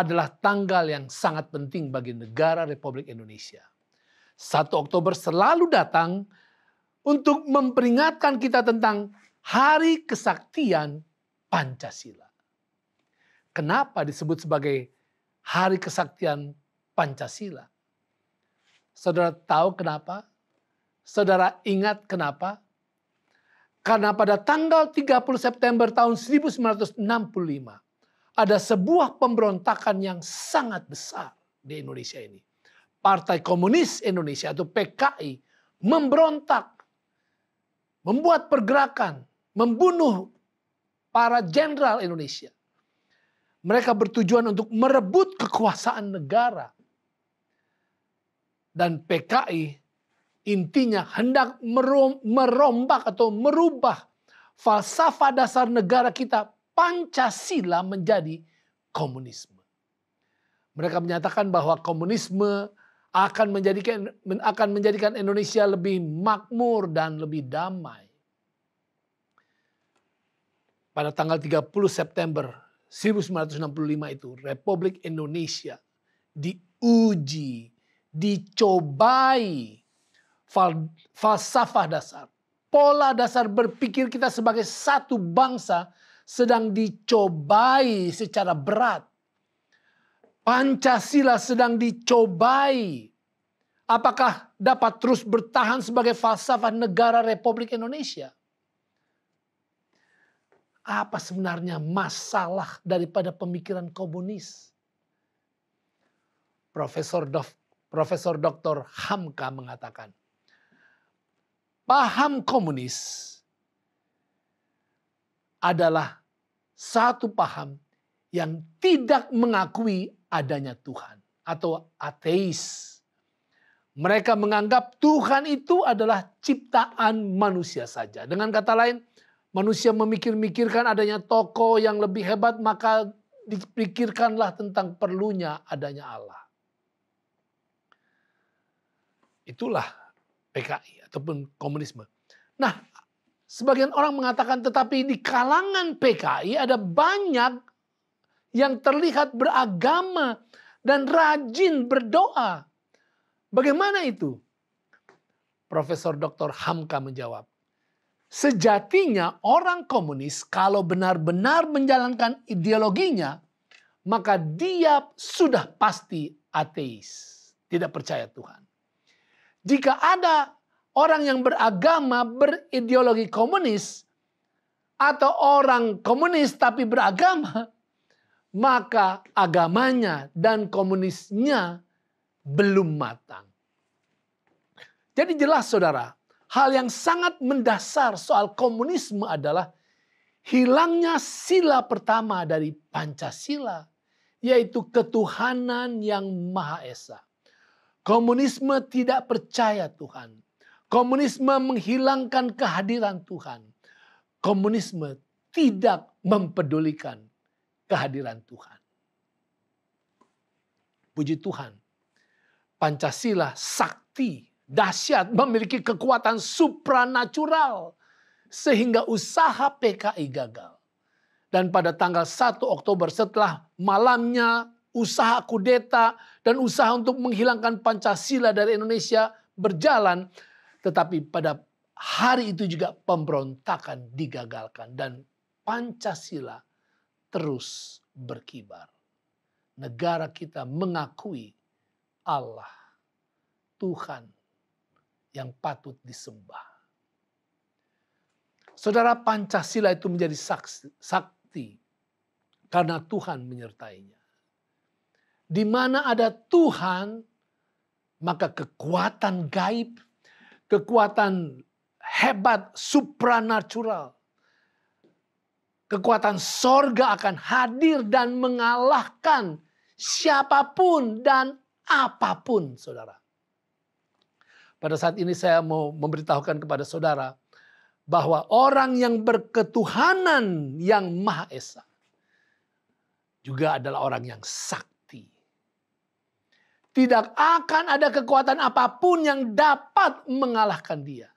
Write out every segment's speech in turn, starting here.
adalah tanggal yang sangat penting bagi negara Republik Indonesia. 1 Oktober selalu datang untuk memperingatkan kita tentang Hari Kesaktian Pancasila. Kenapa disebut sebagai Hari Kesaktian Pancasila? Saudara tahu kenapa? Saudara ingat kenapa? Karena pada tanggal 30 September tahun 1965, ada sebuah pemberontakan yang sangat besar di Indonesia ini. Partai Komunis Indonesia atau PKI memberontak, membuat pergerakan, membunuh para jenderal Indonesia. Mereka bertujuan untuk merebut kekuasaan negara. Dan PKI intinya hendak merombak atau merubah falsafah dasar negara kita Pancasila menjadi komunisme. Mereka menyatakan bahwa komunisme akan menjadikan akan menjadikan Indonesia lebih makmur dan lebih damai. Pada tanggal 30 September 1965 itu Republik Indonesia diuji, dicobai falsafah dasar, pola dasar berpikir kita sebagai satu bangsa sedang dicobai secara berat. Pancasila sedang dicobai. Apakah dapat terus bertahan sebagai falsafah negara Republik Indonesia? Apa sebenarnya masalah daripada pemikiran komunis? Profesor Dof, Profesor Dr. Hamka mengatakan, paham komunis adalah satu paham yang tidak mengakui adanya Tuhan atau ateis. Mereka menganggap Tuhan itu adalah ciptaan manusia saja. Dengan kata lain, manusia memikir-mikirkan adanya toko yang lebih hebat, maka dipikirkanlah tentang perlunya adanya Allah. Itulah PKI ataupun komunisme. Nah, Sebagian orang mengatakan tetapi di kalangan PKI ada banyak yang terlihat beragama dan rajin berdoa. Bagaimana itu? Profesor Dr. Hamka menjawab, Sejatinya orang komunis kalau benar-benar menjalankan ideologinya, maka dia sudah pasti ateis, tidak percaya Tuhan. Jika ada orang yang beragama berideologi komunis atau orang komunis tapi beragama, maka agamanya dan komunisnya belum matang. Jadi jelas saudara, hal yang sangat mendasar soal komunisme adalah hilangnya sila pertama dari Pancasila, yaitu ketuhanan yang Maha Esa. Komunisme tidak percaya Tuhan. Komunisme menghilangkan kehadiran Tuhan. Komunisme tidak mempedulikan kehadiran Tuhan. Puji Tuhan. Pancasila sakti dahsyat memiliki kekuatan supranatural sehingga usaha PKI gagal. Dan pada tanggal 1 Oktober setelah malamnya usaha kudeta dan usaha untuk menghilangkan Pancasila dari Indonesia berjalan, tetapi pada hari itu juga pemberontakan digagalkan dan Pancasila terus berkibar. Negara kita mengakui Allah Tuhan yang patut disembah. Saudara Pancasila itu menjadi saksi, sakti karena Tuhan menyertainya. Di mana ada Tuhan, maka kekuatan gaib kekuatan hebat supranatural. Kekuatan sorga akan hadir dan mengalahkan siapapun dan apapun saudara. Pada saat ini saya mau memberitahukan kepada saudara bahwa orang yang berketuhanan yang Maha Esa juga adalah orang yang sak. Tidak akan ada kekuatan apapun yang dapat mengalahkan dia.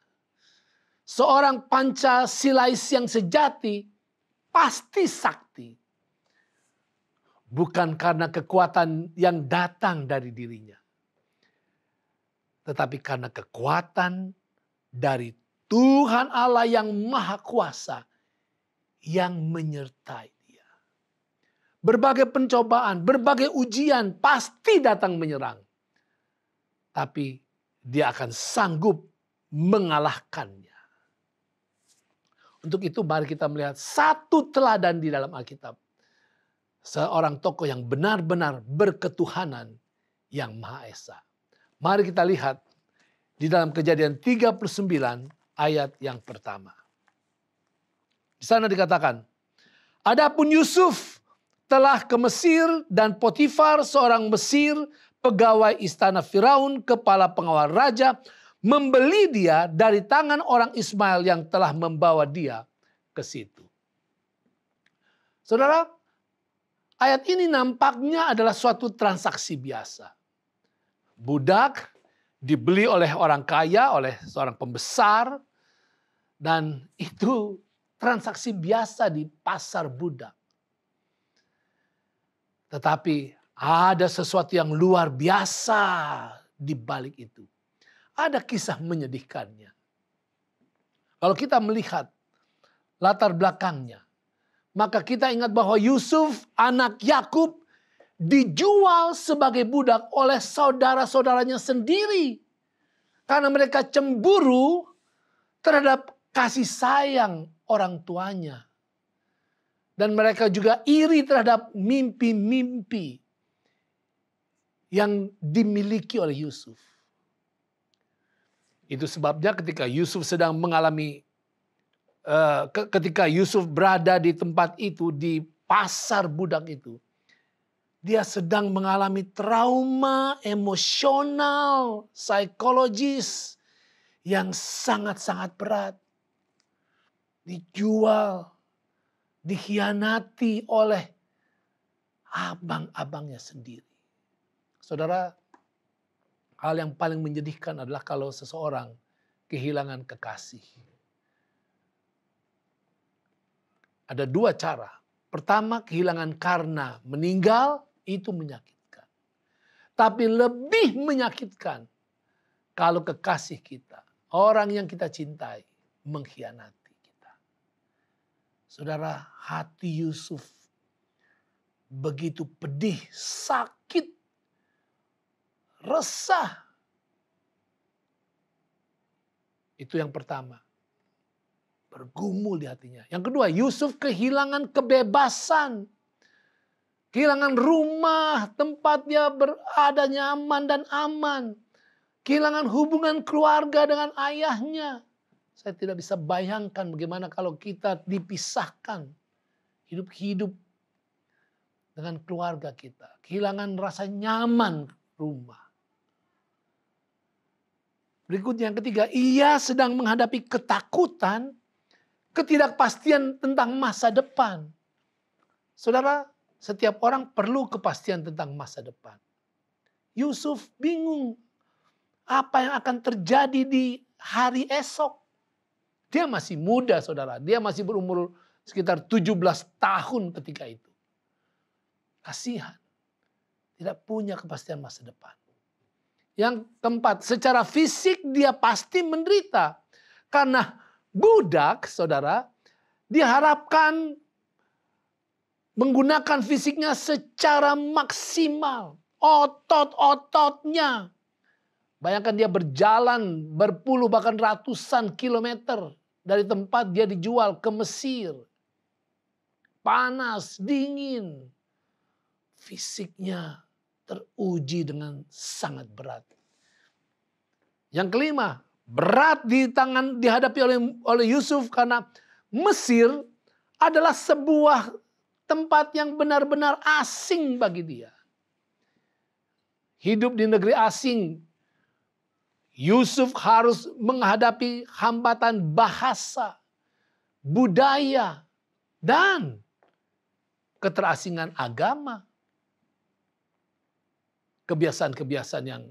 Seorang panca silais yang sejati pasti sakti. Bukan karena kekuatan yang datang dari dirinya. Tetapi karena kekuatan dari Tuhan Allah yang maha kuasa yang menyertai berbagai pencobaan, berbagai ujian pasti datang menyerang. Tapi dia akan sanggup mengalahkannya. Untuk itu mari kita melihat satu teladan di dalam Alkitab. Seorang tokoh yang benar-benar berketuhanan yang Maha Esa. Mari kita lihat di dalam kejadian 39 ayat yang pertama. Di sana dikatakan, Adapun Yusuf telah ke Mesir dan Potifar seorang Mesir pegawai istana Firaun kepala pengawal raja membeli dia dari tangan orang Ismail yang telah membawa dia ke situ. Saudara, ayat ini nampaknya adalah suatu transaksi biasa. Budak dibeli oleh orang kaya, oleh seorang pembesar dan itu transaksi biasa di pasar budak. Tetapi ada sesuatu yang luar biasa di balik itu. Ada kisah menyedihkannya. Kalau kita melihat latar belakangnya, maka kita ingat bahwa Yusuf anak Yakub dijual sebagai budak oleh saudara-saudaranya sendiri. Karena mereka cemburu terhadap kasih sayang orang tuanya. Dan mereka juga iri terhadap mimpi-mimpi yang dimiliki oleh Yusuf. Itu sebabnya ketika Yusuf sedang mengalami, eh, ketika Yusuf berada di tempat itu, di pasar budak itu, dia sedang mengalami trauma emosional, psikologis yang sangat-sangat berat. Dijual, dikhianati oleh abang-abangnya sendiri. Saudara, hal yang paling menyedihkan adalah kalau seseorang kehilangan kekasih. Ada dua cara. Pertama, kehilangan karena meninggal itu menyakitkan. Tapi lebih menyakitkan kalau kekasih kita, orang yang kita cintai, mengkhianati. Saudara, hati Yusuf begitu pedih, sakit, resah. Itu yang pertama. Bergumul di hatinya. Yang kedua, Yusuf kehilangan kebebasan. Kehilangan rumah, tempat dia berada nyaman dan aman. Kehilangan hubungan keluarga dengan ayahnya saya tidak bisa bayangkan bagaimana kalau kita dipisahkan hidup-hidup dengan keluarga kita, kehilangan rasa nyaman rumah. Berikutnya yang ketiga, ia sedang menghadapi ketakutan, ketidakpastian tentang masa depan. Saudara, setiap orang perlu kepastian tentang masa depan. Yusuf bingung apa yang akan terjadi di hari esok. Dia masih muda saudara. Dia masih berumur sekitar 17 tahun ketika itu. Kasihan. Tidak punya kepastian masa depan. Yang keempat, secara fisik dia pasti menderita. Karena budak saudara diharapkan menggunakan fisiknya secara maksimal. Otot-ototnya. Bayangkan dia berjalan berpuluh bahkan ratusan kilometer dari tempat dia dijual ke Mesir. Panas, dingin. Fisiknya teruji dengan sangat berat. Yang kelima, berat di tangan dihadapi oleh oleh Yusuf karena Mesir adalah sebuah tempat yang benar-benar asing bagi dia. Hidup di negeri asing Yusuf harus menghadapi hambatan bahasa, budaya, dan keterasingan agama. Kebiasaan-kebiasaan yang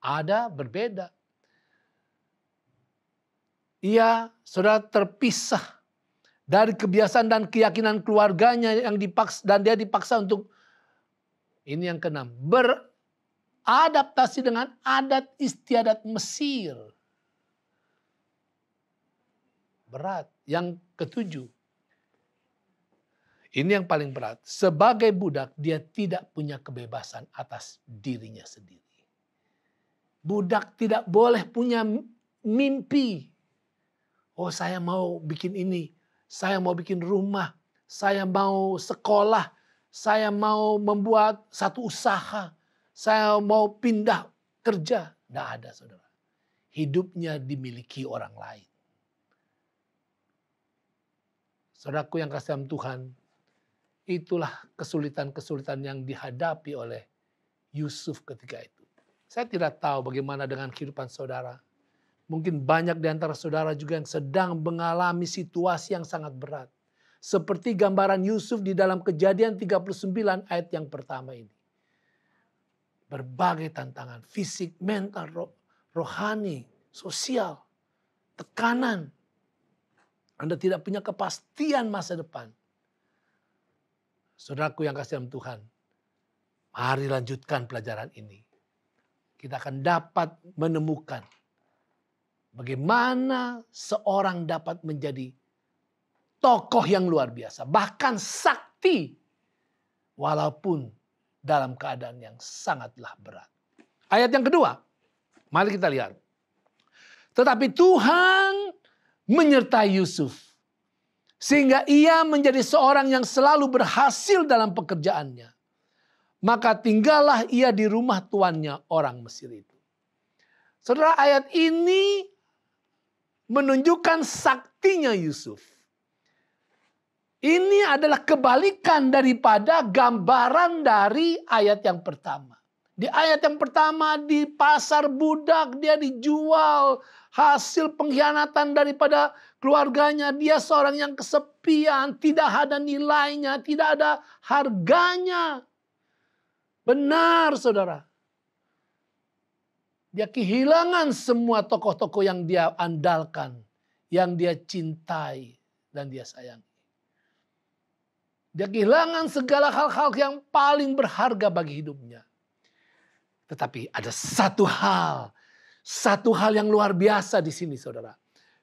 ada berbeda. Ia, sudah terpisah dari kebiasaan dan keyakinan keluarganya yang dipaksa dan dia dipaksa untuk ini yang keenam ber adaptasi dengan adat istiadat Mesir. Berat. Yang ketujuh, ini yang paling berat. Sebagai budak, dia tidak punya kebebasan atas dirinya sendiri. Budak tidak boleh punya mimpi. Oh, saya mau bikin ini, saya mau bikin rumah, saya mau sekolah, saya mau membuat satu usaha saya mau pindah kerja. Tidak ada saudara. Hidupnya dimiliki orang lain. Saudaraku yang kasih Tuhan, itulah kesulitan-kesulitan yang dihadapi oleh Yusuf ketika itu. Saya tidak tahu bagaimana dengan kehidupan saudara. Mungkin banyak di antara saudara juga yang sedang mengalami situasi yang sangat berat. Seperti gambaran Yusuf di dalam kejadian 39 ayat yang pertama ini berbagai tantangan fisik, mental, roh, rohani, sosial, tekanan. Anda tidak punya kepastian masa depan. Saudaraku yang kasih dalam Tuhan, mari lanjutkan pelajaran ini. Kita akan dapat menemukan bagaimana seorang dapat menjadi tokoh yang luar biasa, bahkan sakti, walaupun dalam keadaan yang sangatlah berat. Ayat yang kedua, mari kita lihat. Tetapi Tuhan menyertai Yusuf sehingga ia menjadi seorang yang selalu berhasil dalam pekerjaannya. Maka tinggallah ia di rumah tuannya orang Mesir itu. Saudara ayat ini menunjukkan saktinya Yusuf ini adalah kebalikan daripada gambaran dari ayat yang pertama. Di ayat yang pertama di pasar budak dia dijual hasil pengkhianatan daripada keluarganya. Dia seorang yang kesepian, tidak ada nilainya, tidak ada harganya. Benar saudara. Dia kehilangan semua tokoh-tokoh yang dia andalkan, yang dia cintai dan dia sayangi. Dia kehilangan segala hal-hal yang paling berharga bagi hidupnya. Tetapi ada satu hal, satu hal yang luar biasa di sini saudara.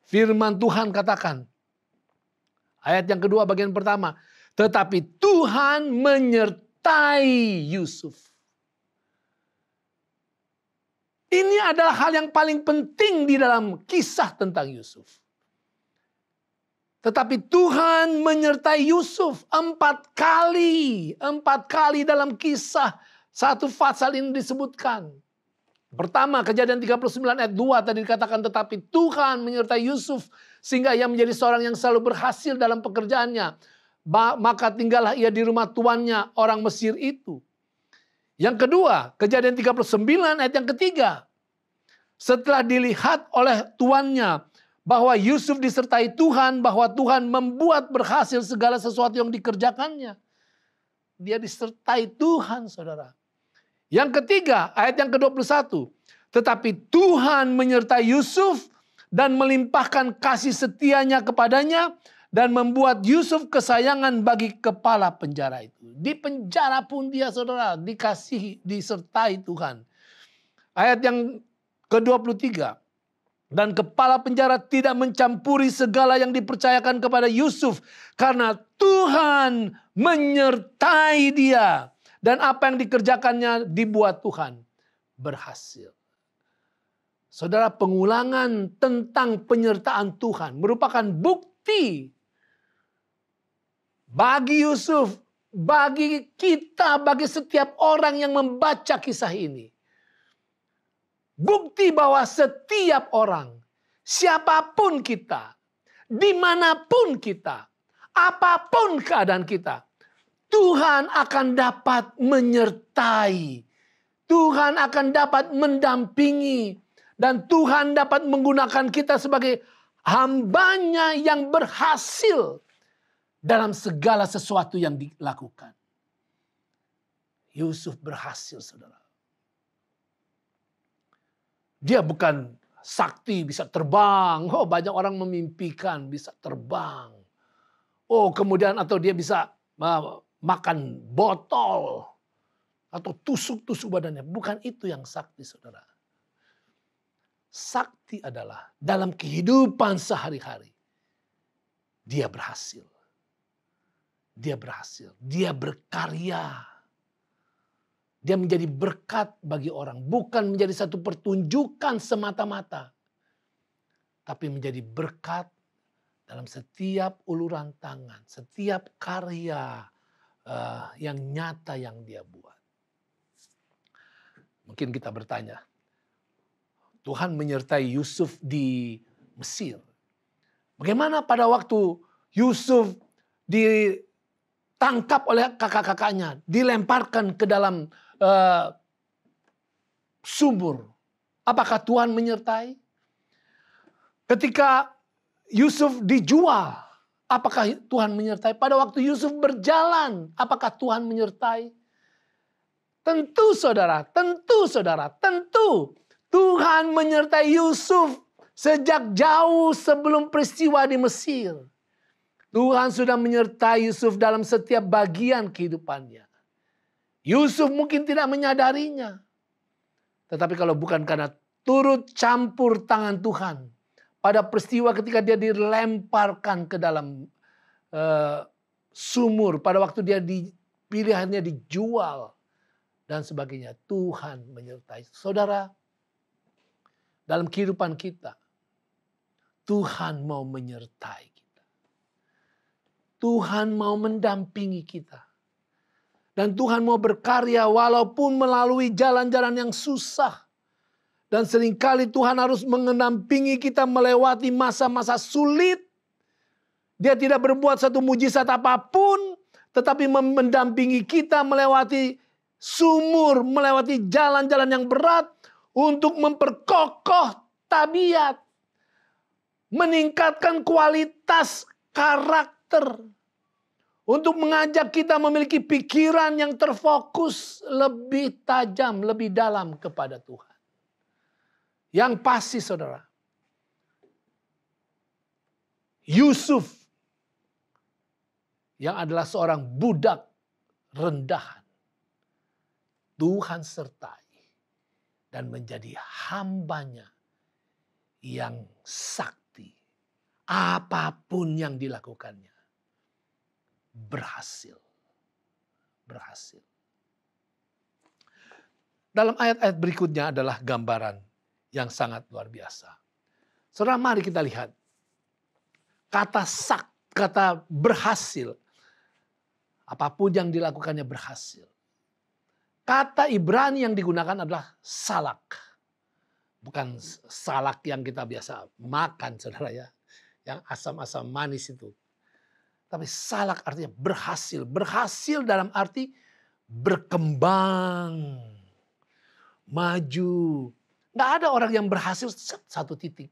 Firman Tuhan katakan, ayat yang kedua bagian pertama, tetapi Tuhan menyertai Yusuf. Ini adalah hal yang paling penting di dalam kisah tentang Yusuf. Tetapi Tuhan menyertai Yusuf empat kali. Empat kali dalam kisah satu pasal ini disebutkan. Pertama kejadian 39 ayat 2 tadi dikatakan tetapi Tuhan menyertai Yusuf sehingga ia menjadi seorang yang selalu berhasil dalam pekerjaannya. Maka tinggallah ia di rumah tuannya orang Mesir itu. Yang kedua, kejadian 39 ayat yang ketiga. Setelah dilihat oleh tuannya bahwa Yusuf disertai Tuhan, bahwa Tuhan membuat berhasil segala sesuatu yang dikerjakannya. Dia disertai Tuhan, saudara. Yang ketiga, ayat yang ke-21. Tetapi Tuhan menyertai Yusuf dan melimpahkan kasih setianya kepadanya dan membuat Yusuf kesayangan bagi kepala penjara itu. Di penjara pun dia saudara dikasihi, disertai Tuhan. Ayat yang ke-23 dan kepala penjara tidak mencampuri segala yang dipercayakan kepada Yusuf karena Tuhan menyertai dia dan apa yang dikerjakannya dibuat Tuhan berhasil. Saudara, pengulangan tentang penyertaan Tuhan merupakan bukti bagi Yusuf, bagi kita, bagi setiap orang yang membaca kisah ini Bukti bahwa setiap orang, siapapun kita, dimanapun kita, apapun keadaan kita, Tuhan akan dapat menyertai. Tuhan akan dapat mendampingi. Dan Tuhan dapat menggunakan kita sebagai hambanya yang berhasil dalam segala sesuatu yang dilakukan. Yusuf berhasil saudara. Dia bukan sakti bisa terbang. Oh, banyak orang memimpikan bisa terbang. Oh, kemudian atau dia bisa makan botol atau tusuk-tusuk badannya. Bukan itu yang sakti, Saudara. Sakti adalah dalam kehidupan sehari-hari dia berhasil. Dia berhasil, dia berkarya dia menjadi berkat bagi orang. Bukan menjadi satu pertunjukan semata-mata. Tapi menjadi berkat dalam setiap uluran tangan. Setiap karya uh, yang nyata yang dia buat. Mungkin kita bertanya. Tuhan menyertai Yusuf di Mesir. Bagaimana pada waktu Yusuf di ditangkap oleh kakak-kakaknya, dilemparkan ke dalam uh, sumur. Apakah Tuhan menyertai? Ketika Yusuf dijual, apakah Tuhan menyertai? Pada waktu Yusuf berjalan, apakah Tuhan menyertai? Tentu saudara, tentu saudara, tentu Tuhan menyertai Yusuf sejak jauh sebelum peristiwa di Mesir. Tuhan sudah menyertai Yusuf dalam setiap bagian kehidupannya. Yusuf mungkin tidak menyadarinya. Tetapi kalau bukan karena turut campur tangan Tuhan pada peristiwa ketika dia dilemparkan ke dalam uh, sumur, pada waktu dia pilihannya pilihannya dijual dan sebagainya. Tuhan menyertai. Saudara, dalam kehidupan kita Tuhan mau menyertai Tuhan mau mendampingi kita. Dan Tuhan mau berkarya walaupun melalui jalan-jalan yang susah. Dan seringkali Tuhan harus mengenampingi kita melewati masa-masa sulit. Dia tidak berbuat satu mujizat apapun. Tetapi mendampingi kita melewati sumur, melewati jalan-jalan yang berat. Untuk memperkokoh tabiat. Meningkatkan kualitas karakter karakter. Untuk mengajak kita memiliki pikiran yang terfokus lebih tajam, lebih dalam kepada Tuhan. Yang pasti saudara, Yusuf yang adalah seorang budak rendahan. Tuhan sertai dan menjadi hambanya yang sakti. Apapun yang dilakukannya berhasil. Berhasil. Dalam ayat-ayat berikutnya adalah gambaran yang sangat luar biasa. Saudara, mari kita lihat. Kata sak, kata berhasil. Apapun yang dilakukannya berhasil. Kata Ibrani yang digunakan adalah salak. Bukan salak yang kita biasa makan, saudara ya. Yang asam-asam manis itu. Tapi salak artinya berhasil. Berhasil dalam arti berkembang. Maju. Gak ada orang yang berhasil satu titik.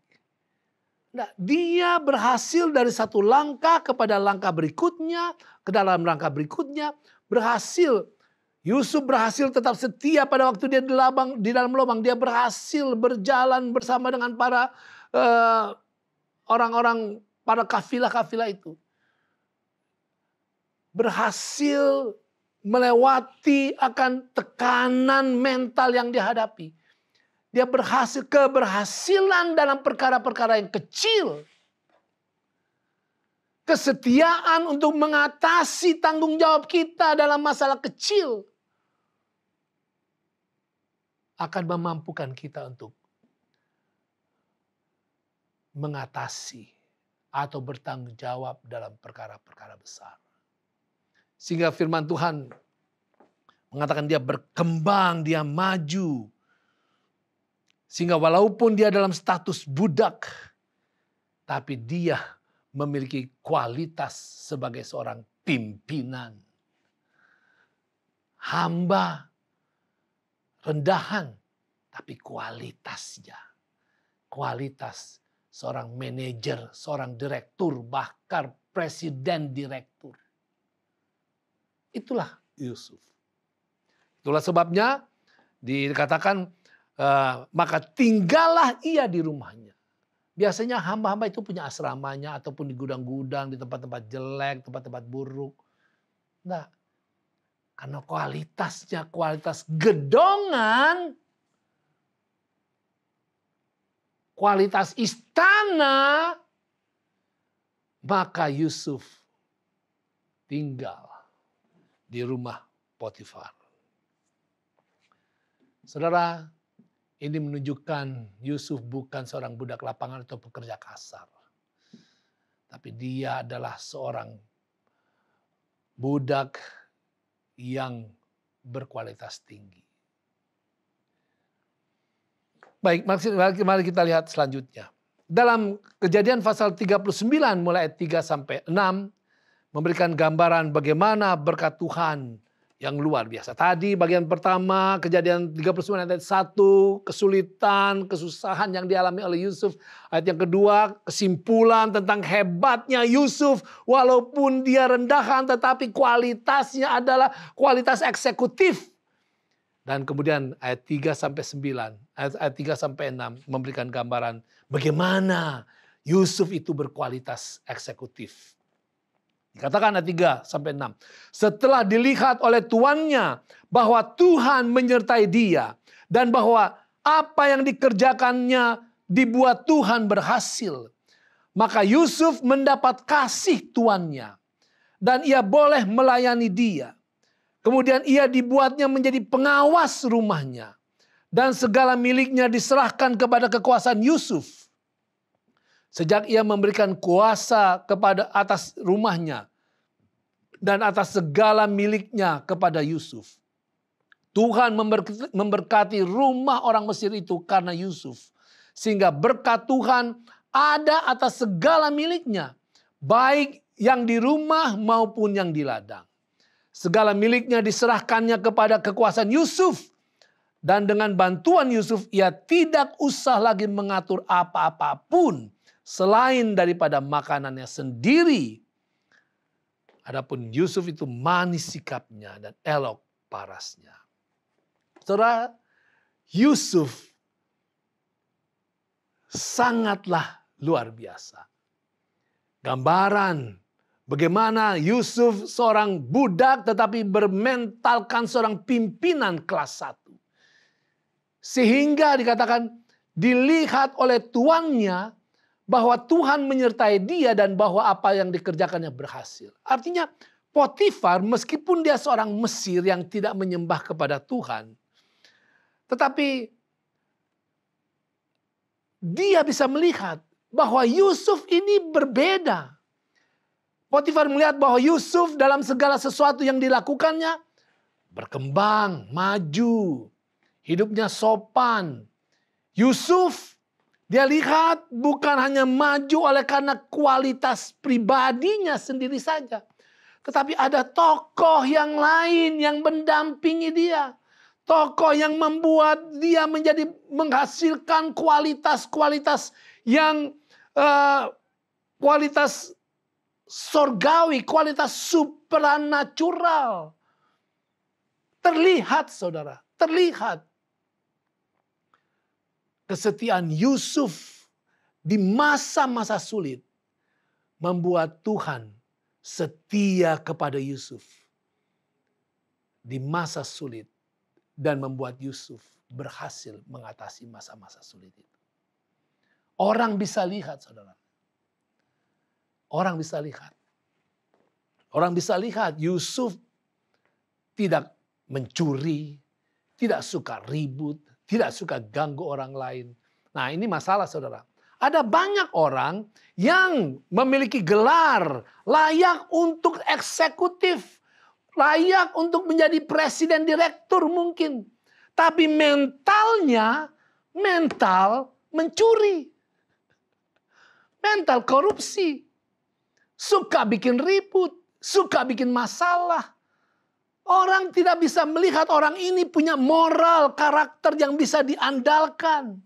Nah, dia berhasil dari satu langkah kepada langkah berikutnya, ke dalam langkah berikutnya, berhasil. Yusuf berhasil tetap setia pada waktu dia di, labang, di dalam lubang. Dia berhasil berjalan bersama dengan para eh, orang-orang, uh, orang -orang, para kafilah-kafilah itu berhasil melewati akan tekanan mental yang dihadapi. Dia berhasil keberhasilan dalam perkara-perkara yang kecil. Kesetiaan untuk mengatasi tanggung jawab kita dalam masalah kecil akan memampukan kita untuk mengatasi atau bertanggung jawab dalam perkara-perkara besar. Sehingga firman Tuhan mengatakan dia berkembang, dia maju. Sehingga walaupun dia dalam status budak, tapi dia memiliki kualitas sebagai seorang pimpinan. Hamba rendahan, tapi kualitasnya. Kualitas seorang manajer, seorang direktur, bahkan presiden direktur Itulah Yusuf. Itulah sebabnya dikatakan Uh, maka tinggallah ia di rumahnya. Biasanya hamba-hamba itu punya asramanya ataupun di gudang-gudang, di tempat-tempat jelek, tempat-tempat buruk. Nah, karena kualitasnya kualitas gedongan, kualitas istana, maka Yusuf tinggal di rumah Potifar. Saudara, ini menunjukkan Yusuf bukan seorang budak lapangan atau pekerja kasar. Tapi dia adalah seorang budak yang berkualitas tinggi. Baik, mari kita lihat selanjutnya. Dalam kejadian pasal 39 mulai ayat 3 sampai 6, memberikan gambaran bagaimana berkat Tuhan yang luar biasa. Tadi bagian pertama kejadian 39 ayat 1, kesulitan, kesusahan yang dialami oleh Yusuf. Ayat yang kedua, kesimpulan tentang hebatnya Yusuf. Walaupun dia rendahan tetapi kualitasnya adalah kualitas eksekutif. Dan kemudian ayat 3 sampai 9, ayat, ayat 3 sampai 6 memberikan gambaran bagaimana Yusuf itu berkualitas eksekutif katakan ayat 3 sampai 6. Setelah dilihat oleh tuannya bahwa Tuhan menyertai dia dan bahwa apa yang dikerjakannya dibuat Tuhan berhasil. Maka Yusuf mendapat kasih tuannya dan ia boleh melayani dia. Kemudian ia dibuatnya menjadi pengawas rumahnya dan segala miliknya diserahkan kepada kekuasaan Yusuf. Sejak ia memberikan kuasa kepada atas rumahnya, dan atas segala miliknya kepada Yusuf. Tuhan memberkati rumah orang Mesir itu karena Yusuf. Sehingga berkat Tuhan ada atas segala miliknya. Baik yang di rumah maupun yang di ladang. Segala miliknya diserahkannya kepada kekuasaan Yusuf. Dan dengan bantuan Yusuf ia tidak usah lagi mengatur apa-apapun. Selain daripada makanannya sendiri Adapun Yusuf itu manis sikapnya dan elok parasnya. Saudara, Yusuf sangatlah luar biasa. Gambaran bagaimana Yusuf seorang budak tetapi bermentalkan seorang pimpinan kelas satu. Sehingga dikatakan dilihat oleh tuannya bahwa Tuhan menyertai dia dan bahwa apa yang dikerjakannya berhasil. Artinya Potifar meskipun dia seorang Mesir yang tidak menyembah kepada Tuhan, tetapi dia bisa melihat bahwa Yusuf ini berbeda. Potifar melihat bahwa Yusuf dalam segala sesuatu yang dilakukannya berkembang, maju, hidupnya sopan. Yusuf dia lihat bukan hanya maju oleh karena kualitas pribadinya sendiri saja. Tetapi ada tokoh yang lain yang mendampingi dia. Tokoh yang membuat dia menjadi menghasilkan kualitas-kualitas yang uh, kualitas sorgawi, kualitas supranatural. Terlihat saudara, terlihat kesetiaan Yusuf di masa-masa sulit membuat Tuhan setia kepada Yusuf di masa sulit dan membuat Yusuf berhasil mengatasi masa-masa sulit itu. Orang bisa lihat, saudara. Orang bisa lihat. Orang bisa lihat Yusuf tidak mencuri, tidak suka ribut, tidak suka ganggu orang lain. Nah, ini masalah Saudara. Ada banyak orang yang memiliki gelar layak untuk eksekutif, layak untuk menjadi presiden direktur mungkin. Tapi mentalnya, mental mencuri. Mental korupsi. Suka bikin ribut, suka bikin masalah Orang tidak bisa melihat orang ini punya moral, karakter yang bisa diandalkan.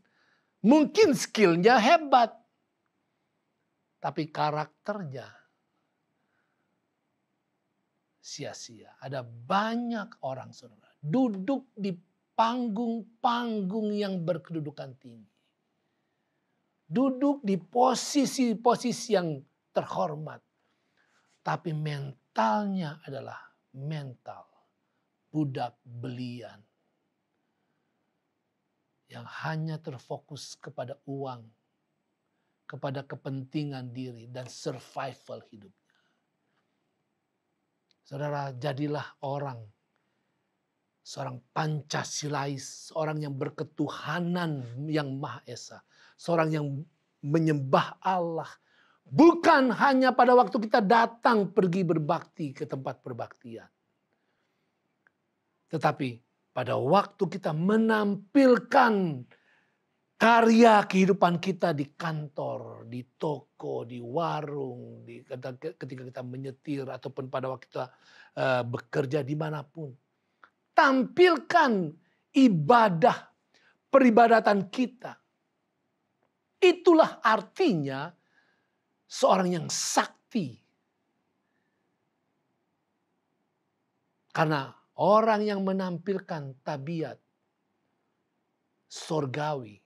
Mungkin skillnya hebat. Tapi karakternya sia-sia. Ada banyak orang saudara duduk di panggung-panggung yang berkedudukan tinggi. Duduk di posisi-posisi yang terhormat. Tapi mentalnya adalah mental budak belian yang hanya terfokus kepada uang, kepada kepentingan diri dan survival hidupnya. Saudara, jadilah orang seorang Pancasilais, seorang yang berketuhanan yang Maha Esa, seorang yang menyembah Allah, bukan hanya pada waktu kita datang pergi berbakti ke tempat perbaktian. Tetapi pada waktu kita menampilkan karya kehidupan kita di kantor, di toko, di warung, di, ketika kita menyetir ataupun pada waktu kita uh, bekerja dimanapun. Tampilkan ibadah, peribadatan kita. Itulah artinya seorang yang sakti. Karena Orang yang menampilkan tabiat sorgawi,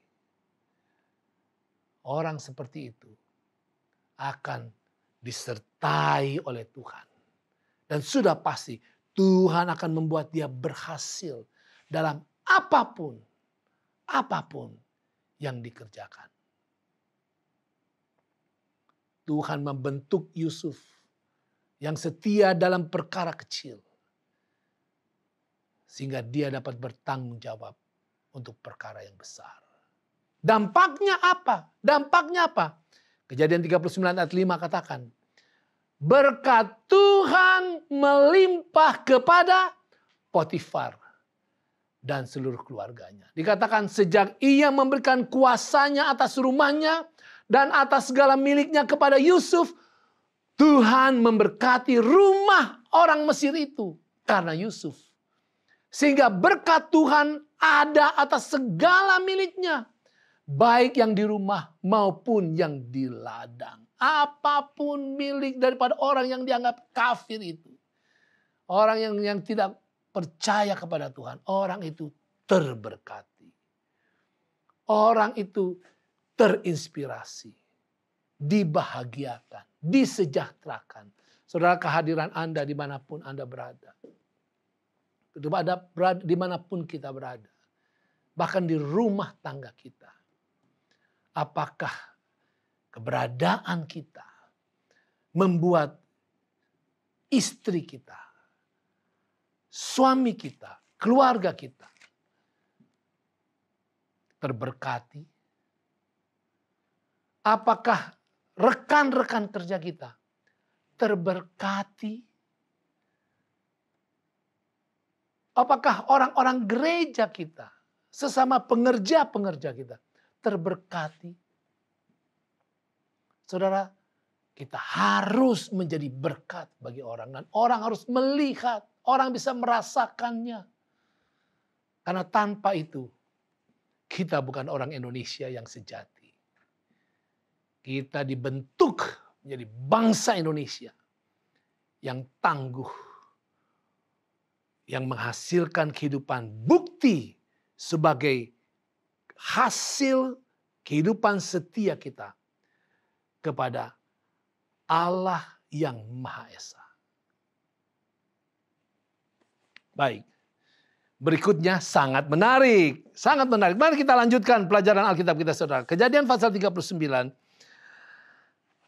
orang seperti itu akan disertai oleh Tuhan. Dan sudah pasti Tuhan akan membuat dia berhasil dalam apapun, apapun yang dikerjakan. Tuhan membentuk Yusuf yang setia dalam perkara kecil sehingga dia dapat bertanggung jawab untuk perkara yang besar. Dampaknya apa? Dampaknya apa? Kejadian 39 ayat 5 katakan, berkat Tuhan melimpah kepada Potifar dan seluruh keluarganya. Dikatakan sejak ia memberikan kuasanya atas rumahnya dan atas segala miliknya kepada Yusuf, Tuhan memberkati rumah orang Mesir itu karena Yusuf. Sehingga berkat Tuhan ada atas segala miliknya. Baik yang di rumah maupun yang di ladang. Apapun milik daripada orang yang dianggap kafir itu. Orang yang, yang tidak percaya kepada Tuhan. Orang itu terberkati. Orang itu terinspirasi. Dibahagiakan. Disejahterakan. Saudara kehadiran Anda dimanapun Anda berada itu ada berada, dimanapun kita berada. Bahkan di rumah tangga kita. Apakah keberadaan kita membuat istri kita, suami kita, keluarga kita terberkati? Apakah rekan-rekan kerja kita terberkati? Apakah orang-orang gereja kita, sesama pengerja-pengerja kita, terberkati? Saudara, kita harus menjadi berkat bagi orang. Dan orang harus melihat, orang bisa merasakannya. Karena tanpa itu, kita bukan orang Indonesia yang sejati. Kita dibentuk menjadi bangsa Indonesia yang tangguh yang menghasilkan kehidupan bukti sebagai hasil kehidupan setia kita kepada Allah yang Maha Esa. Baik. Berikutnya sangat menarik, sangat menarik. Mari kita lanjutkan pelajaran Alkitab kita Saudara. Kejadian pasal 39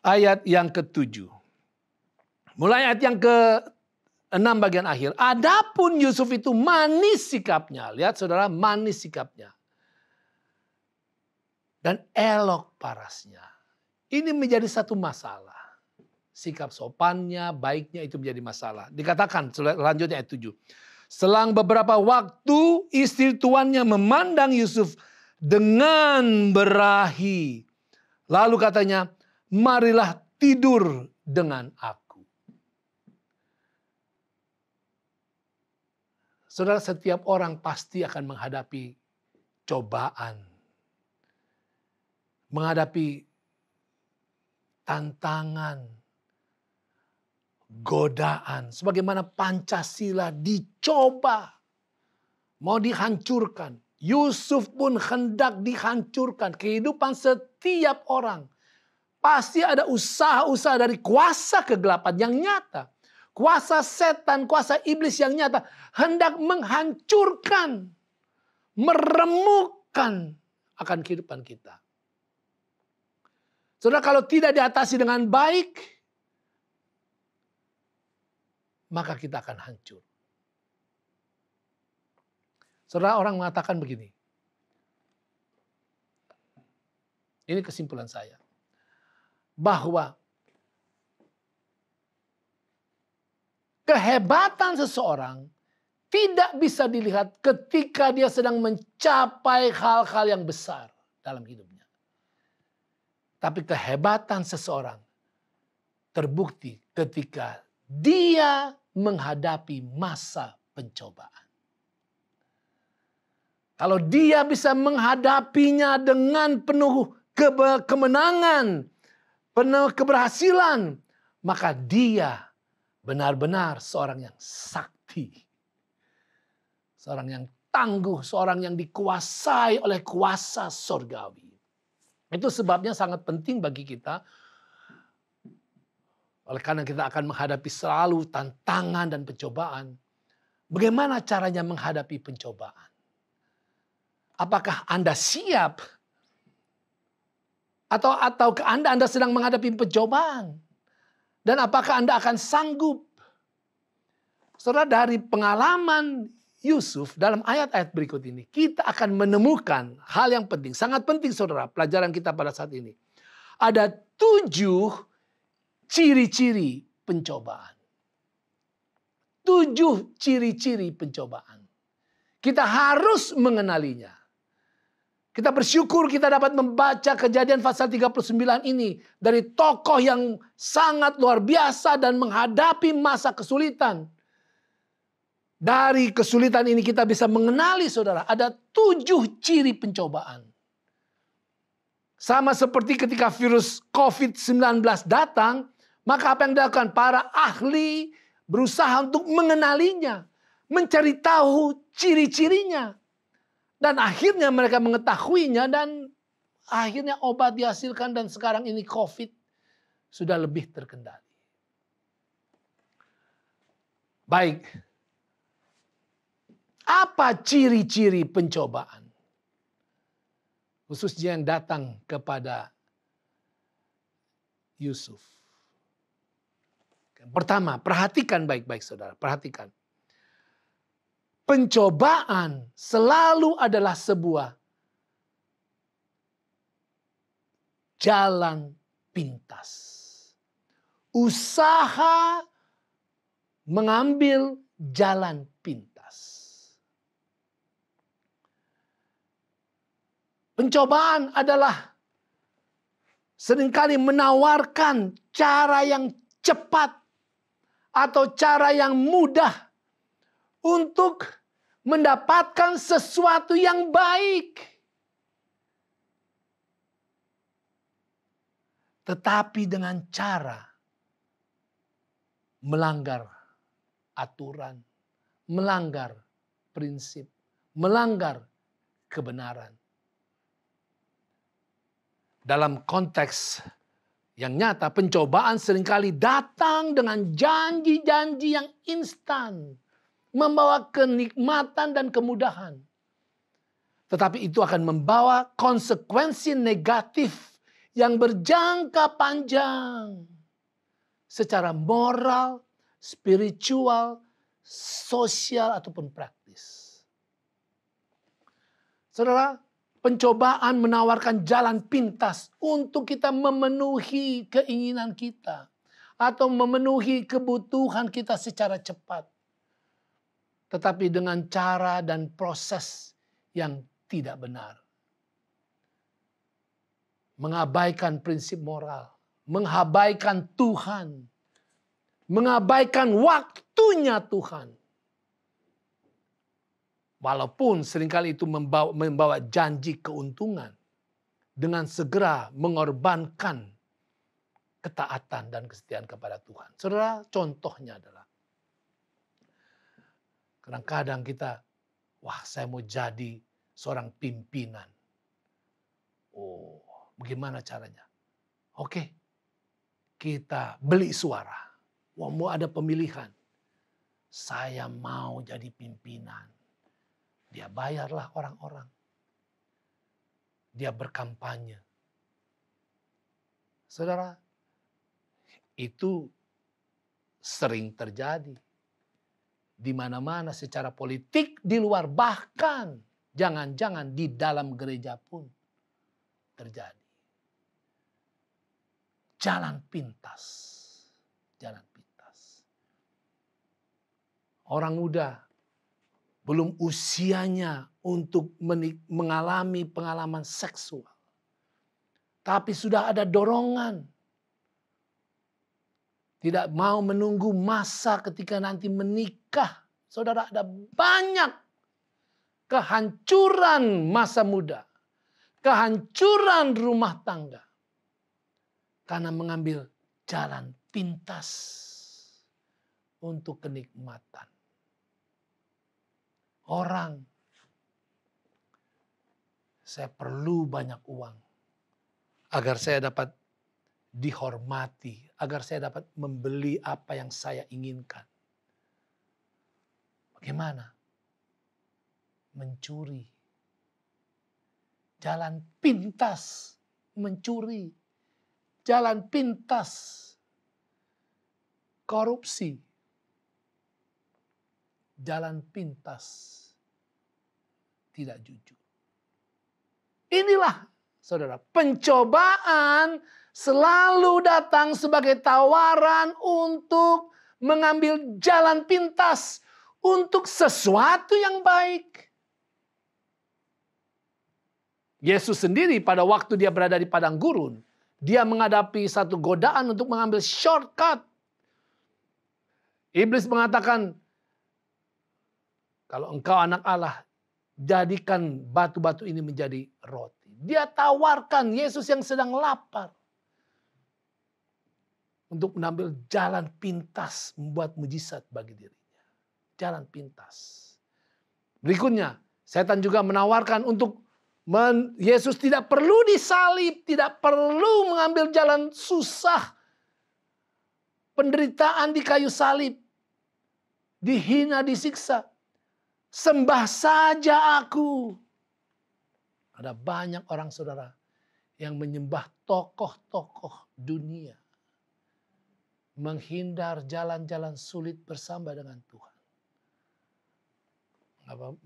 ayat yang ketujuh. Mulai ayat yang ke 6 bagian akhir. Adapun Yusuf itu manis sikapnya. Lihat saudara manis sikapnya. Dan elok parasnya. Ini menjadi satu masalah. Sikap sopannya, baiknya itu menjadi masalah. Dikatakan selanjutnya ayat 7. Selang beberapa waktu istri tuannya memandang Yusuf dengan berahi. Lalu katanya, marilah tidur dengan aku. Saudara, setiap orang pasti akan menghadapi cobaan, menghadapi tantangan, godaan, sebagaimana Pancasila dicoba, mau dihancurkan. Yusuf pun hendak dihancurkan. Kehidupan setiap orang pasti ada usaha-usaha dari kuasa kegelapan yang nyata Kuasa setan, kuasa iblis yang nyata hendak menghancurkan, meremukkan akan kehidupan kita. Saudara kalau tidak diatasi dengan baik, maka kita akan hancur. Saudara orang mengatakan begini. Ini kesimpulan saya. Bahwa Kehebatan seseorang tidak bisa dilihat ketika dia sedang mencapai hal-hal yang besar dalam hidupnya. Tapi kehebatan seseorang terbukti ketika dia menghadapi masa pencobaan. Kalau dia bisa menghadapinya dengan penuh kemenangan, penuh keberhasilan, maka dia benar-benar seorang yang sakti, seorang yang tangguh, seorang yang dikuasai oleh kuasa surgawi. Itu sebabnya sangat penting bagi kita. Oleh karena kita akan menghadapi selalu tantangan dan pencobaan. Bagaimana caranya menghadapi pencobaan? Apakah Anda siap? Atau atau ke Anda Anda sedang menghadapi pencobaan? Dan apakah Anda akan sanggup? Saudara dari pengalaman Yusuf dalam ayat-ayat berikut ini, kita akan menemukan hal yang penting. Sangat penting saudara pelajaran kita pada saat ini. Ada tujuh ciri-ciri pencobaan. Tujuh ciri-ciri pencobaan. Kita harus mengenalinya. Kita bersyukur kita dapat membaca kejadian pasal 39 ini dari tokoh yang sangat luar biasa dan menghadapi masa kesulitan. Dari kesulitan ini kita bisa mengenali saudara ada tujuh ciri pencobaan. Sama seperti ketika virus COVID-19 datang, maka apa yang dilakukan para ahli berusaha untuk mengenalinya, mencari tahu ciri-cirinya. Dan akhirnya mereka mengetahuinya dan akhirnya obat dihasilkan dan sekarang ini COVID sudah lebih terkendali. Baik, apa ciri-ciri pencobaan? Khususnya yang datang kepada Yusuf. Pertama, perhatikan baik-baik saudara, perhatikan pencobaan selalu adalah sebuah jalan pintas. Usaha mengambil jalan pintas. Pencobaan adalah seringkali menawarkan cara yang cepat atau cara yang mudah untuk mendapatkan sesuatu yang baik. Tetapi dengan cara melanggar aturan, melanggar prinsip, melanggar kebenaran. Dalam konteks yang nyata, pencobaan seringkali datang dengan janji-janji yang instan membawa kenikmatan dan kemudahan. Tetapi itu akan membawa konsekuensi negatif yang berjangka panjang secara moral, spiritual, sosial ataupun praktis. Saudara, pencobaan menawarkan jalan pintas untuk kita memenuhi keinginan kita atau memenuhi kebutuhan kita secara cepat tetapi dengan cara dan proses yang tidak benar. Mengabaikan prinsip moral, mengabaikan Tuhan, mengabaikan waktunya Tuhan. Walaupun seringkali itu membawa, membawa janji keuntungan dengan segera mengorbankan ketaatan dan kesetiaan kepada Tuhan. Saudara, contohnya adalah Kadang-kadang kita, wah saya mau jadi seorang pimpinan. Oh, bagaimana caranya? Oke, kita beli suara. Wah mau ada pemilihan. Saya mau jadi pimpinan. Dia bayarlah orang-orang. Dia berkampanye. Saudara, itu sering terjadi di mana-mana secara politik, di luar bahkan jangan-jangan di dalam gereja pun terjadi. Jalan pintas. Jalan pintas. Orang muda belum usianya untuk mengalami pengalaman seksual. Tapi sudah ada dorongan tidak mau menunggu masa ketika nanti menikah. Saudara ada banyak kehancuran masa muda. Kehancuran rumah tangga. Karena mengambil jalan pintas untuk kenikmatan. Orang, saya perlu banyak uang agar saya dapat dihormati, agar saya dapat membeli apa yang saya inginkan. Bagaimana? Mencuri. Jalan pintas mencuri. Jalan pintas korupsi. Jalan pintas tidak jujur. Inilah Saudara, pencobaan selalu datang sebagai tawaran untuk mengambil jalan pintas untuk sesuatu yang baik. Yesus sendiri pada waktu dia berada di padang gurun, dia menghadapi satu godaan untuk mengambil shortcut. Iblis mengatakan, kalau engkau anak Allah, jadikan batu-batu ini menjadi roti. Dia tawarkan Yesus yang sedang lapar. Untuk mengambil jalan pintas membuat mujizat bagi dirinya. Jalan pintas. Berikutnya, setan juga menawarkan untuk men Yesus tidak perlu disalib, tidak perlu mengambil jalan susah. Penderitaan di kayu salib, dihina, disiksa. Sembah saja aku. Ada banyak orang saudara yang menyembah tokoh-tokoh dunia. Menghindar jalan-jalan sulit bersama dengan Tuhan.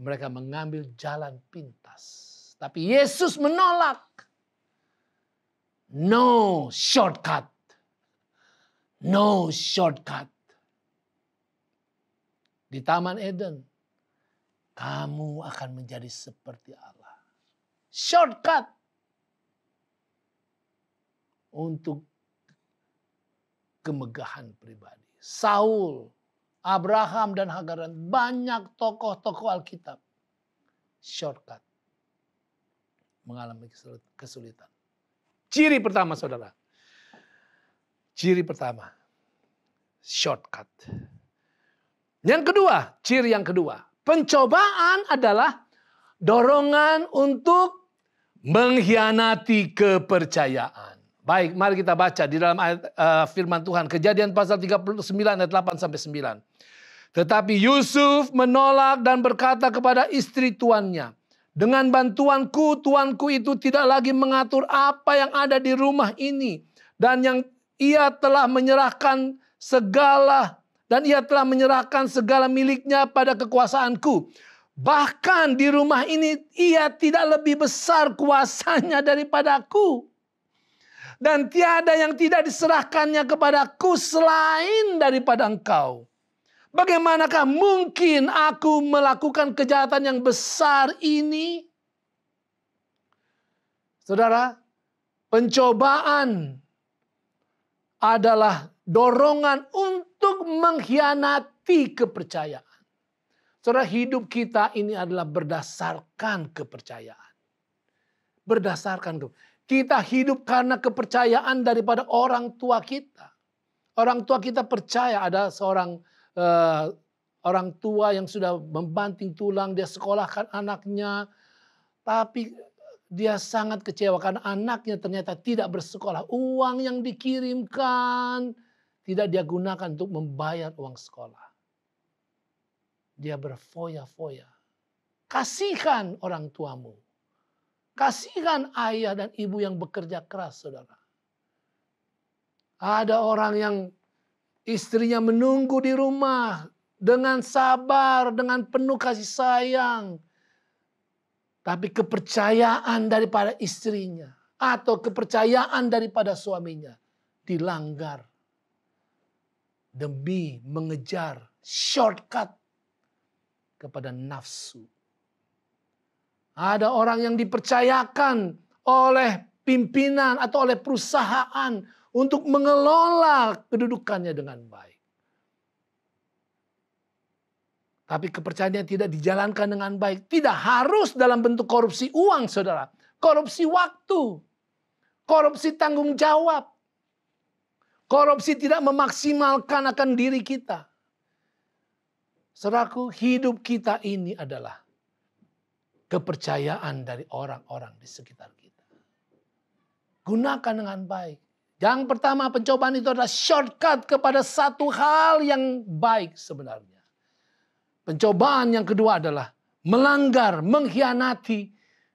Mereka mengambil jalan pintas. Tapi Yesus menolak. No shortcut. No shortcut. Di Taman Eden, kamu akan menjadi seperti Allah shortcut untuk kemegahan pribadi. Saul, Abraham dan Hagar dan banyak tokoh-tokoh Alkitab shortcut mengalami kesulitan. Ciri pertama saudara. Ciri pertama. Shortcut. Yang kedua, ciri yang kedua. Pencobaan adalah dorongan untuk mengkhianati kepercayaan. Baik, mari kita baca di dalam ayat, uh, firman Tuhan Kejadian pasal 39 ayat 8 sampai 9. Tetapi Yusuf menolak dan berkata kepada istri tuannya, "Dengan bantuanku, tuanku itu tidak lagi mengatur apa yang ada di rumah ini dan yang ia telah menyerahkan segala dan ia telah menyerahkan segala miliknya pada kekuasaanku." Bahkan di rumah ini ia tidak lebih besar kuasanya daripadaku. Dan tiada yang tidak diserahkannya kepadaku selain daripada engkau. Bagaimanakah mungkin aku melakukan kejahatan yang besar ini? Saudara, pencobaan adalah dorongan untuk mengkhianati kepercayaan. Saudara hidup kita ini adalah berdasarkan kepercayaan. Berdasarkan kita hidup karena kepercayaan daripada orang tua kita. Orang tua kita percaya ada seorang uh, orang tua yang sudah membanting tulang dia sekolahkan anaknya, tapi dia sangat kecewa karena anaknya ternyata tidak bersekolah. Uang yang dikirimkan tidak dia gunakan untuk membayar uang sekolah dia berfoya-foya. Kasihan orang tuamu. Kasihan ayah dan ibu yang bekerja keras, saudara. Ada orang yang istrinya menunggu di rumah dengan sabar, dengan penuh kasih sayang. Tapi kepercayaan daripada istrinya atau kepercayaan daripada suaminya dilanggar demi mengejar shortcut kepada nafsu. Ada orang yang dipercayakan oleh pimpinan atau oleh perusahaan untuk mengelola kedudukannya dengan baik. Tapi kepercayaannya tidak dijalankan dengan baik tidak harus dalam bentuk korupsi uang, saudara. Korupsi waktu, korupsi tanggung jawab, korupsi tidak memaksimalkan akan diri kita. Seraku hidup kita ini adalah kepercayaan dari orang-orang di sekitar kita. Gunakan dengan baik. Yang pertama pencobaan itu adalah shortcut kepada satu hal yang baik sebenarnya. Pencobaan yang kedua adalah melanggar, mengkhianati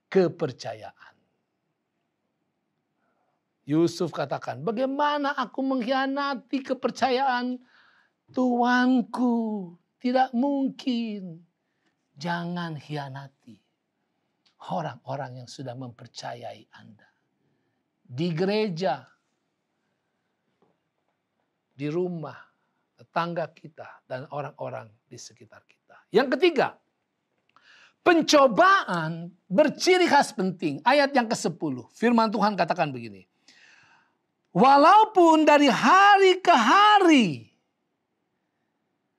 kepercayaan. Yusuf katakan, bagaimana aku mengkhianati kepercayaan Tuanku tidak mungkin. Jangan hianati orang-orang yang sudah mempercayai Anda. Di gereja, di rumah, tetangga kita, dan orang-orang di sekitar kita. Yang ketiga, pencobaan berciri khas penting. Ayat yang ke-10, firman Tuhan katakan begini. Walaupun dari hari ke hari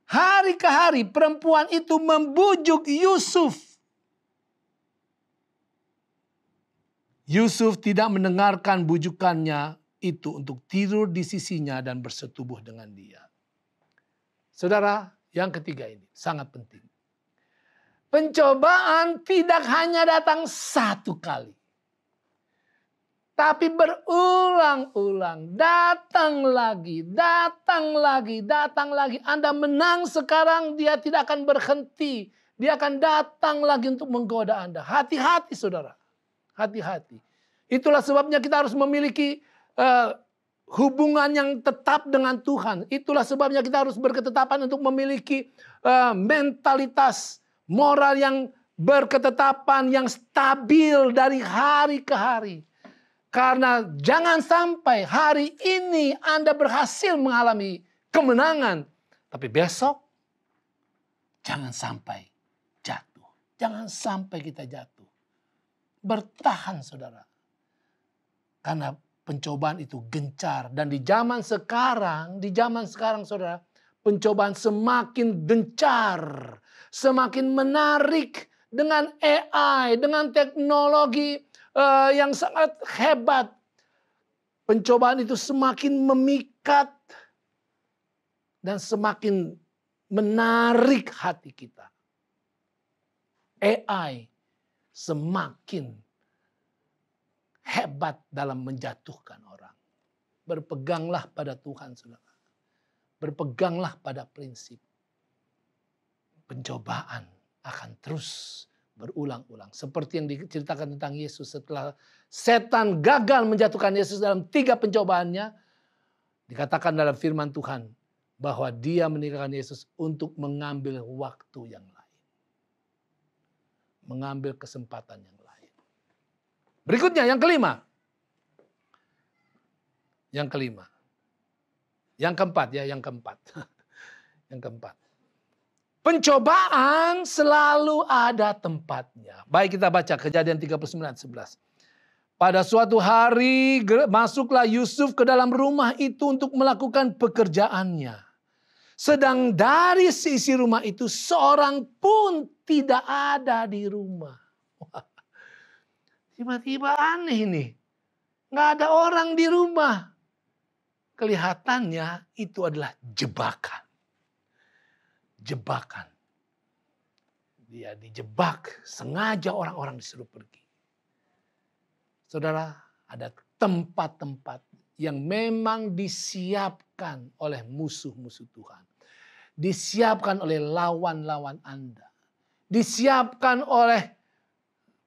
Hari ke hari perempuan itu membujuk Yusuf. Yusuf tidak mendengarkan bujukannya itu untuk tidur di sisinya dan bersetubuh dengan dia. Saudara, yang ketiga ini sangat penting. Pencobaan tidak hanya datang satu kali. Tapi berulang-ulang, datang lagi, datang lagi, datang lagi. Anda menang sekarang, dia tidak akan berhenti. Dia akan datang lagi untuk menggoda Anda. Hati-hati saudara, hati-hati. Itulah sebabnya kita harus memiliki uh, hubungan yang tetap dengan Tuhan. Itulah sebabnya kita harus berketetapan untuk memiliki uh, mentalitas moral yang berketetapan, yang stabil dari hari ke hari. Karena jangan sampai hari ini Anda berhasil mengalami kemenangan. Tapi besok jangan sampai jatuh. Jangan sampai kita jatuh. Bertahan saudara. Karena pencobaan itu gencar. Dan di zaman sekarang, di zaman sekarang saudara, pencobaan semakin gencar. Semakin menarik dengan AI, dengan teknologi uh, yang sangat hebat. Pencobaan itu semakin memikat dan semakin menarik hati kita. AI semakin hebat dalam menjatuhkan orang. Berpeganglah pada Tuhan, saudara. Berpeganglah pada prinsip. Pencobaan akan terus berulang-ulang. Seperti yang diceritakan tentang Yesus setelah setan gagal menjatuhkan Yesus dalam tiga pencobaannya. Dikatakan dalam firman Tuhan bahwa dia meninggalkan Yesus untuk mengambil waktu yang lain. Mengambil kesempatan yang lain. Berikutnya yang kelima. Yang kelima. Yang keempat ya, yang keempat. yang keempat. Pencobaan selalu ada tempatnya. Baik kita baca kejadian 39 11. Pada suatu hari masuklah Yusuf ke dalam rumah itu untuk melakukan pekerjaannya. Sedang dari sisi rumah itu seorang pun tidak ada di rumah. Tiba-tiba aneh nih. Nggak ada orang di rumah. Kelihatannya itu adalah jebakan jebakan. Dia dijebak, sengaja orang-orang disuruh pergi. Saudara, ada tempat-tempat yang memang disiapkan oleh musuh-musuh Tuhan. Disiapkan oleh lawan-lawan Anda. Disiapkan oleh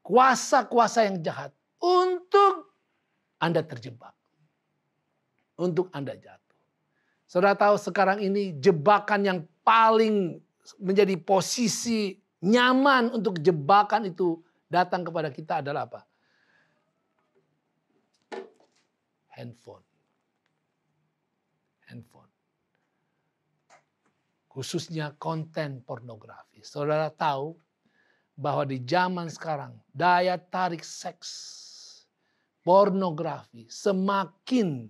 kuasa-kuasa yang jahat untuk Anda terjebak. Untuk Anda jatuh. Saudara tahu sekarang ini jebakan yang paling menjadi posisi nyaman untuk jebakan itu datang kepada kita adalah apa? Handphone. Handphone. Khususnya konten pornografi. Saudara tahu bahwa di zaman sekarang daya tarik seks, pornografi semakin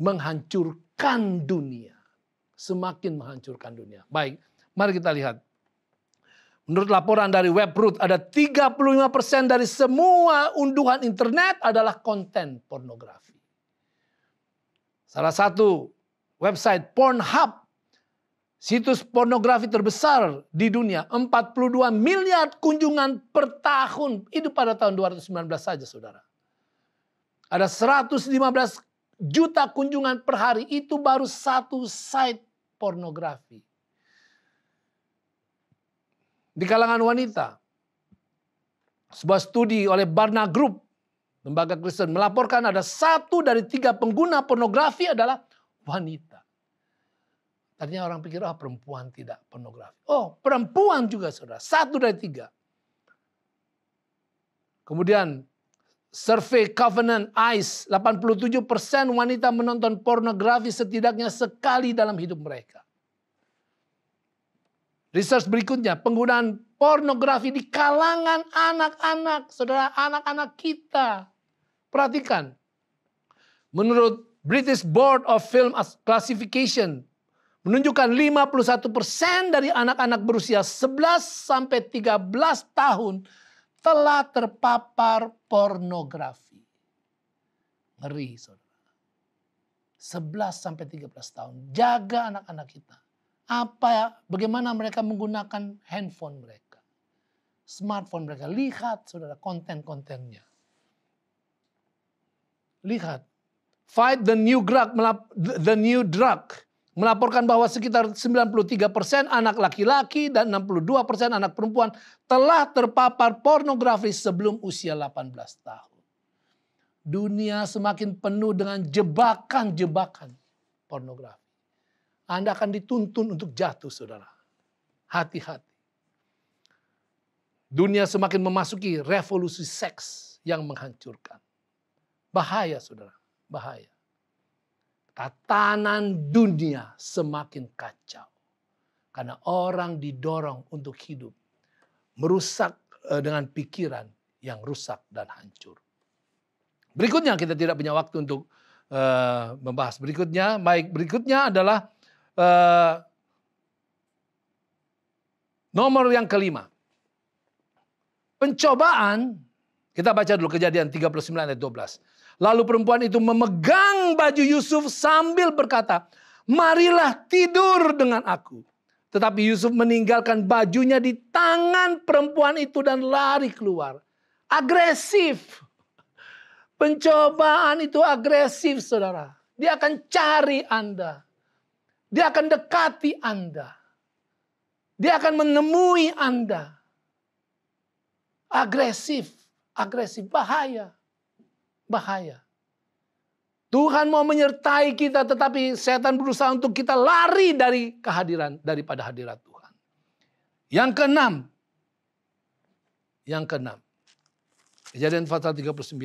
menghancurkan dunia semakin menghancurkan dunia. Baik, mari kita lihat. Menurut laporan dari Webroot, ada 35% dari semua unduhan internet adalah konten pornografi. Salah satu website Pornhub, situs pornografi terbesar di dunia, 42 miliar kunjungan per tahun. Itu pada tahun 2019 saja, saudara. Ada 115 juta kunjungan per hari, itu baru satu site pornografi. Di kalangan wanita, sebuah studi oleh Barna Group, lembaga Kristen, melaporkan ada satu dari tiga pengguna pornografi adalah wanita. Tadinya orang pikir, oh perempuan tidak pornografi. Oh perempuan juga saudara, satu dari tiga. Kemudian Survei Covenant Eyes, 87% persen wanita menonton pornografi setidaknya sekali dalam hidup mereka. Research berikutnya, penggunaan pornografi di kalangan anak-anak, saudara anak-anak kita. Perhatikan, menurut British Board of Film Classification, menunjukkan 51% persen dari anak-anak berusia 11 sampai 13 tahun telah terpapar pornografi. Ngeri, saudara. 11 sampai 13 tahun. Jaga anak-anak kita. Apa ya, bagaimana mereka menggunakan handphone mereka. Smartphone mereka. Lihat saudara konten-kontennya. Lihat. Fight the new drug, the new drug melaporkan bahwa sekitar 93 persen anak laki-laki dan 62 persen anak perempuan telah terpapar pornografi sebelum usia 18 tahun. Dunia semakin penuh dengan jebakan-jebakan pornografi. Anda akan dituntun untuk jatuh, saudara. Hati-hati. Dunia semakin memasuki revolusi seks yang menghancurkan. Bahaya, saudara. Bahaya tatanan dunia semakin kacau. Karena orang didorong untuk hidup merusak eh, dengan pikiran yang rusak dan hancur. Berikutnya kita tidak punya waktu untuk uh, membahas. Berikutnya, baik berikutnya adalah uh, nomor yang kelima. Pencobaan, kita baca dulu kejadian 39 ayat 12. Lalu perempuan itu memegang baju Yusuf sambil berkata, "Marilah tidur dengan aku." Tetapi Yusuf meninggalkan bajunya di tangan perempuan itu dan lari keluar. Agresif. Pencobaan itu agresif, saudara. Dia akan cari Anda. Dia akan dekati Anda. Dia akan menemui Anda. Agresif, agresif, bahaya bahaya. Tuhan mau menyertai kita tetapi setan berusaha untuk kita lari dari kehadiran daripada hadirat Tuhan. Yang keenam. Yang keenam. Kejadian pasal 39.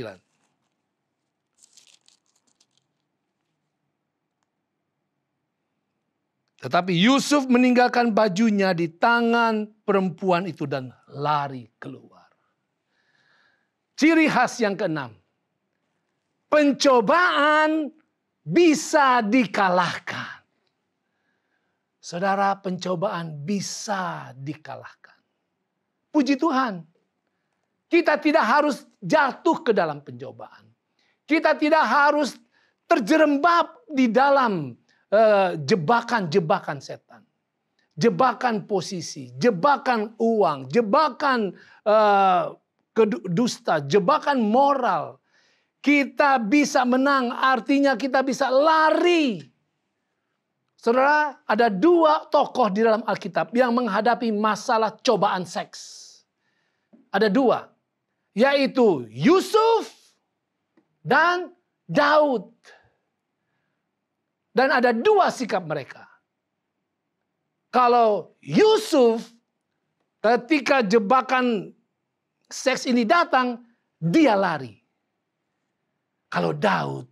Tetapi Yusuf meninggalkan bajunya di tangan perempuan itu dan lari keluar. Ciri khas yang keenam pencobaan bisa dikalahkan. Saudara, pencobaan bisa dikalahkan. Puji Tuhan, kita tidak harus jatuh ke dalam pencobaan. Kita tidak harus terjerembab di dalam eh, jebakan-jebakan uh, setan. Jebakan posisi, jebakan uang, jebakan uh, eh, kedusta, jebakan moral, kita bisa menang, artinya kita bisa lari. Saudara, ada dua tokoh di dalam Alkitab yang menghadapi masalah cobaan seks. Ada dua, yaitu Yusuf dan Daud. Dan ada dua sikap mereka. Kalau Yusuf ketika jebakan seks ini datang, dia lari. Kalau Daud,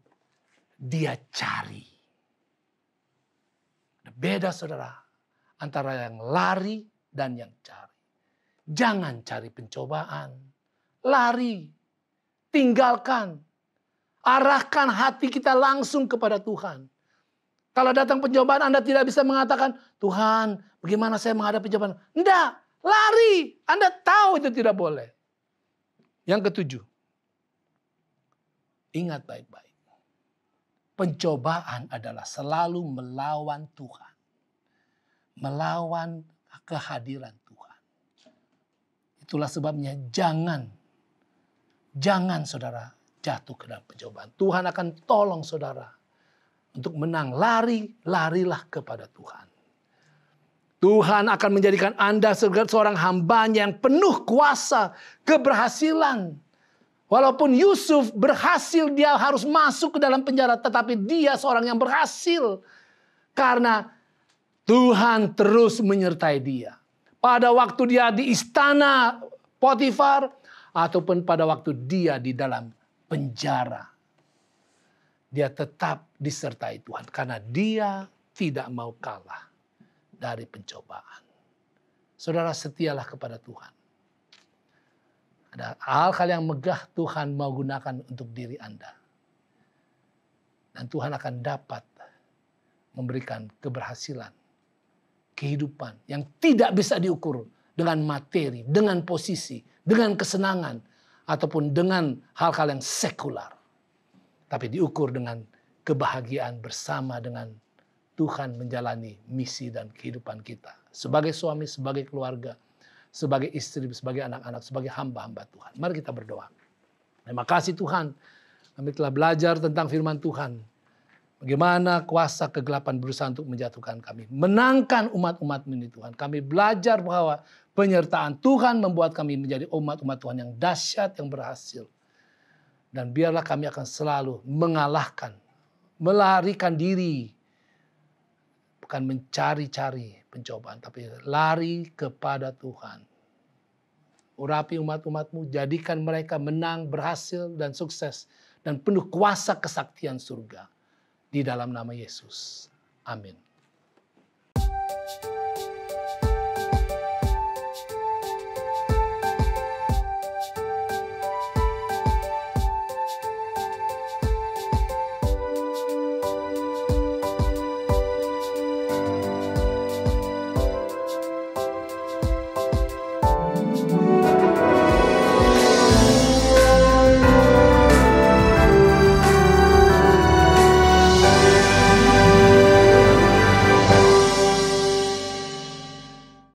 dia cari. Beda saudara antara yang lari dan yang cari. Jangan cari pencobaan. Lari, tinggalkan. Arahkan hati kita langsung kepada Tuhan. Kalau datang pencobaan Anda tidak bisa mengatakan, Tuhan bagaimana saya menghadapi pencobaan? Enggak, lari. Anda tahu itu tidak boleh. Yang ketujuh, Ingat baik-baik. Pencobaan adalah selalu melawan Tuhan. Melawan kehadiran Tuhan. Itulah sebabnya jangan, jangan saudara jatuh ke dalam pencobaan. Tuhan akan tolong saudara untuk menang. Lari, larilah kepada Tuhan. Tuhan akan menjadikan Anda seorang hamba yang penuh kuasa, keberhasilan, Walaupun Yusuf berhasil dia harus masuk ke dalam penjara tetapi dia seorang yang berhasil karena Tuhan terus menyertai dia. Pada waktu dia di istana Potifar ataupun pada waktu dia di dalam penjara. Dia tetap disertai Tuhan karena dia tidak mau kalah dari pencobaan. Saudara setialah kepada Tuhan. Ada hal-hal yang megah Tuhan mau gunakan untuk diri Anda. Dan Tuhan akan dapat memberikan keberhasilan, kehidupan yang tidak bisa diukur dengan materi, dengan posisi, dengan kesenangan, ataupun dengan hal-hal yang sekular. Tapi diukur dengan kebahagiaan bersama dengan Tuhan menjalani misi dan kehidupan kita sebagai suami, sebagai keluarga, sebagai istri, sebagai anak-anak, sebagai hamba-hamba Tuhan. Mari kita berdoa. Terima kasih Tuhan. Kami telah belajar tentang firman Tuhan. Bagaimana kuasa kegelapan berusaha untuk menjatuhkan kami. Menangkan umat-umat ini Tuhan. Kami belajar bahwa penyertaan Tuhan membuat kami menjadi umat-umat Tuhan yang dahsyat, yang berhasil. Dan biarlah kami akan selalu mengalahkan, melarikan diri bukan mencari-cari pencobaan, tapi lari kepada Tuhan. Urapi umat-umatmu, jadikan mereka menang, berhasil, dan sukses, dan penuh kuasa kesaktian surga. Di dalam nama Yesus. Amin.